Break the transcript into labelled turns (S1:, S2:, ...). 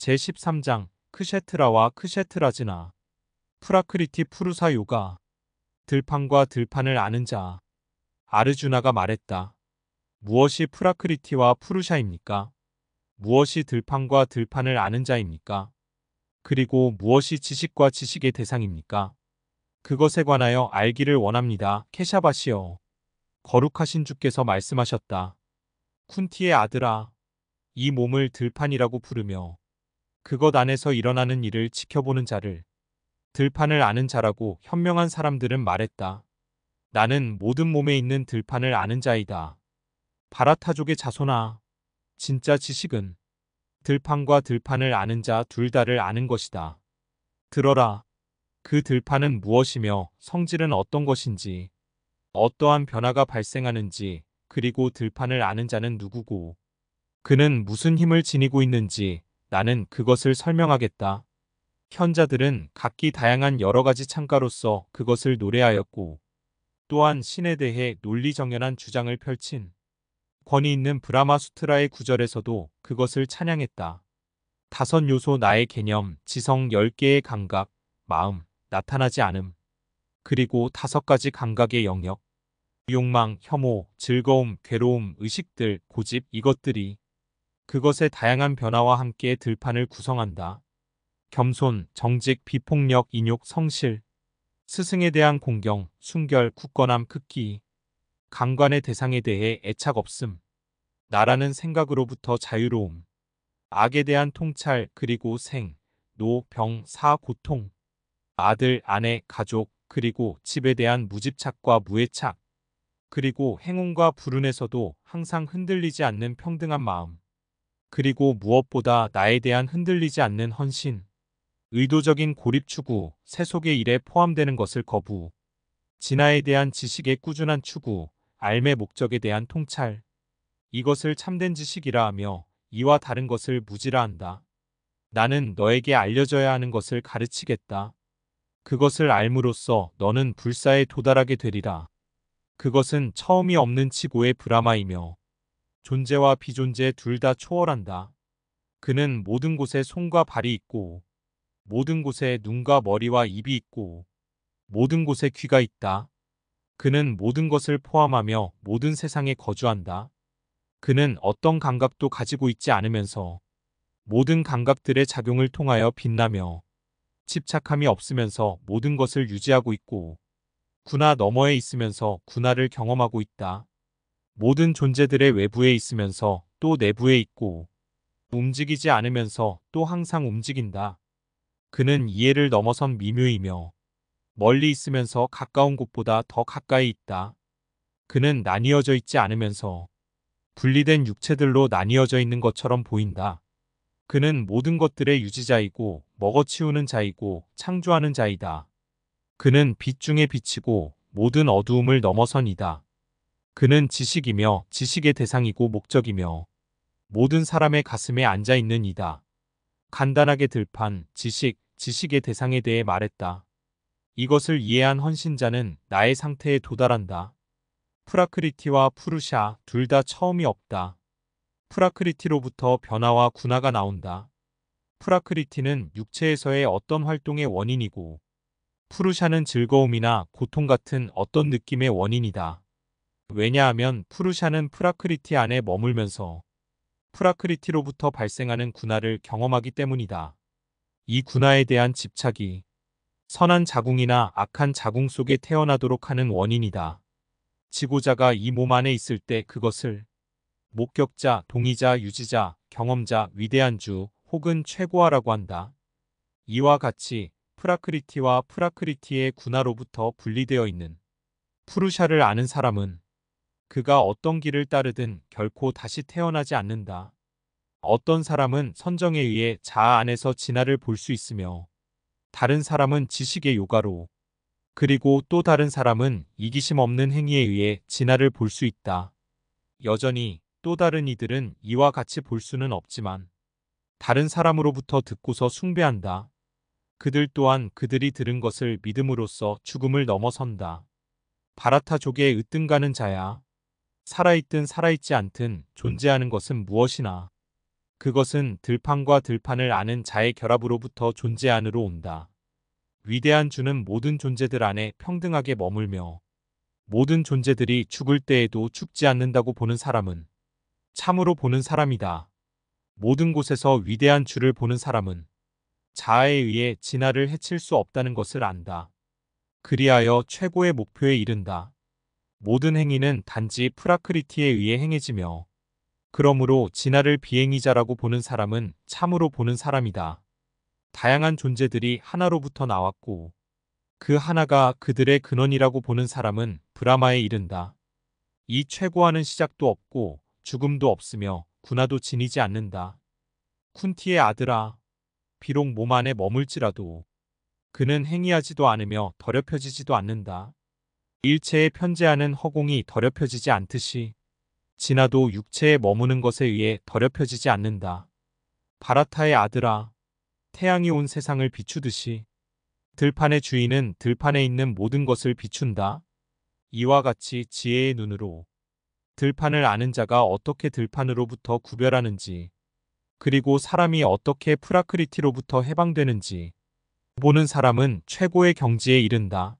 S1: 제13장 크셰트라와 크셰트라즈나 프라크리티 푸르사요가 들판과 들판을 아는 자 아르주나가 말했다. 무엇이 프라크리티와 푸르샤입니까? 무엇이 들판과 들판을 아는 자입니까? 그리고 무엇이 지식과 지식의 대상입니까? 그것에 관하여 알기를 원합니다. 케샤바시오. 거룩하신 주께서 말씀하셨다. 쿤티의 아들아, 이 몸을 들판이라고 부르며 그것 안에서 일어나는 일을 지켜보는 자를 들판을 아는 자라고 현명한 사람들은 말했다. 나는 모든 몸에 있는 들판을 아는 자이다. 바라타족의 자손아. 진짜 지식은 들판과 들판을 아는 자 둘 다를 아는 것이다. 들어라. 그 들판은 무엇이며 성질은 어떤 것인지, 어떠한 변화가 발생하는지, 그리고 들판을 아는 자는 누구고, 그는 무슨 힘을 지니고 있는지 나는 그것을 설명하겠다. 현자들은 각기 다양한 여러 가지 창가로서 그것을 노래하였고 또한 신에 대해 논리정연한 주장을 펼친 권위 있는 브라마 수트라의 구절에서도 그것을 찬양했다. 다섯 요소 나의 개념, 지성 열개의 감각, 마음, 나타나지 않음, 그리고 다섯 가지 감각의 영역, 욕망, 혐오, 즐거움, 괴로움, 의식들, 고집 이것들이 그것의 다양한 변화와 함께 들판을 구성한다. 겸손, 정직, 비폭력, 인욕, 성실, 스승에 대한 공경, 순결, 굳건함, 극기, 강관의 대상에 대해 애착 없음, 나라는 생각으로부터 자유로움, 악에 대한 통찰, 그리고 생, 노, 병, 사, 고통, 아들, 아내, 가족, 그리고 집에 대한 무집착과 무애착, 그리고 행운과 불운에서도 항상 흔들리지 않는 평등한 마음, 그리고 무엇보다 나에 대한 흔들리지 않는 헌신, 의도적인 고립 추구, 세속의 일에 포함되는 것을 거부, 진화에 대한 지식의 꾸준한 추구, 알매 목적에 대한 통찰, 이것을 참된 지식이라 하며 이와 다른 것을 무지라 한다. 나는 너에게 알려져야 하는 것을 가르치겠다. 그것을 알므로써 너는 불사에 도달하게 되리라. 그것은 처음이 없는 치고의 브라마이며 존재와 비존재 둘 다 초월한다. 그는 모든 곳에 손과 발이 있고 모든 곳에 눈과 머리와 입이 있고 모든 곳에 귀가 있다. 그는 모든 것을 포함하며 모든 세상에 거주한다. 그는 어떤 감각도 가지고 있지 않으면서 모든 감각들의 작용을 통하여 빛나며 집착함이 없으면서 모든 것을 유지하고 있고 군화 너머에 있으면서 군화를 경험하고 있다. 모든 존재들의 외부에 있으면서 또 내부에 있고 움직이지 않으면서 또 항상 움직인다. 그는 이해를 넘어선 미묘이며 멀리 있으면서 가까운 곳보다 더 가까이 있다. 그는 나뉘어져 있지 않으면서 분리된 육체들로 나뉘어져 있는 것처럼 보인다. 그는 모든 것들의 유지자이고 먹어치우는 자이고 창조하는 자이다. 그는 빛 중에 빛이고 모든 어두움을 넘어선이다. 그는 지식이며 지식의 대상이고 목적이며 모든 사람의 가슴에 앉아 있는 이다. 간단하게 들판 지식, 지식의 대상에 대해 말했다. 이것을 이해한 헌신자는 나의 상태에 도달한다. 프라크리티와 푸르샤 둘 다 처음이 없다. 프라크리티로부터 변화와 군화가 나온다. 프라크리티는 육체에서의 어떤 활동의 원인이고 푸르샤는 즐거움이나 고통 같은 어떤 느낌의 원인이다. 왜냐하면 푸르샤는 프라크리티 안에 머물면서 프라크리티로부터 발생하는 군화를 경험하기 때문이다. 이 군화에 대한 집착이 선한 자궁이나 악한 자궁 속에 태어나도록 하는 원인이다. 지고자가 이 몸 안에 있을 때 그것을 목격자, 동의자, 유지자, 경험자, 위대한 주 혹은 최고화라고 한다. 이와 같이 프라크리티와 프라크리티의 군화로부터 분리되어 있는 푸르샤를 아는 사람은 그가 어떤 길을 따르든 결코 다시 태어나지 않는다. 어떤 사람은 선정에 의해 자아 안에서 진화를 볼 수 있으며 다른 사람은 지식의 요가로 그리고 또 다른 사람은 이기심 없는 행위에 의해 진화를 볼 수 있다. 여전히 또 다른 이들은 이와 같이 볼 수는 없지만 다른 사람으로부터 듣고서 숭배한다. 그들 또한 그들이 들은 것을 믿음으로써 죽음을 넘어선다. 바라타족의 으뜸가는 자야. 살아있든 살아있지 않든 존재하는 것은 무엇이나 그것은 들판과 들판을 아는 자의 결합으로부터 존재 안으로 온다. 위대한 주는 모든 존재들 안에 평등하게 머물며 모든 존재들이 죽을 때에도 죽지 않는다고 보는 사람은 참으로 보는 사람이다. 모든 곳에서 위대한 주를 보는 사람은 자아에 의해 진화를 해칠 수 없다는 것을 안다. 그리하여 최고의 목표에 이른다. 모든 행위는 단지 프라크리티에 의해 행해지며 그러므로 진화를 비행이자라고 보는 사람은 참으로 보는 사람이다. 다양한 존재들이 하나로부터 나왔고 그 하나가 그들의 근원이라고 보는 사람은 브라마에 이른다. 이 최고하는 시작도 없고 죽음도 없으며 군화도 지니지 않는다. 쿤티의 아들아 비록 몸 안에 머물지라도 그는 행위하지도 않으며 더럽혀지지도 않는다. 일체에 편재하는 허공이 더럽혀지지 않듯이 진화도 육체에 머무는 것에 의해 더럽혀지지 않는다. 바라타의 아들아, 태양이 온 세상을 비추듯이 들판의 주인은 들판에 있는 모든 것을 비춘다. 이와 같이 지혜의 눈으로 들판을 아는 자가 어떻게 들판으로부터 구별하는지 그리고 사람이 어떻게 프라크리티로부터 해방되는지 보는 사람은 최고의 경지에 이른다.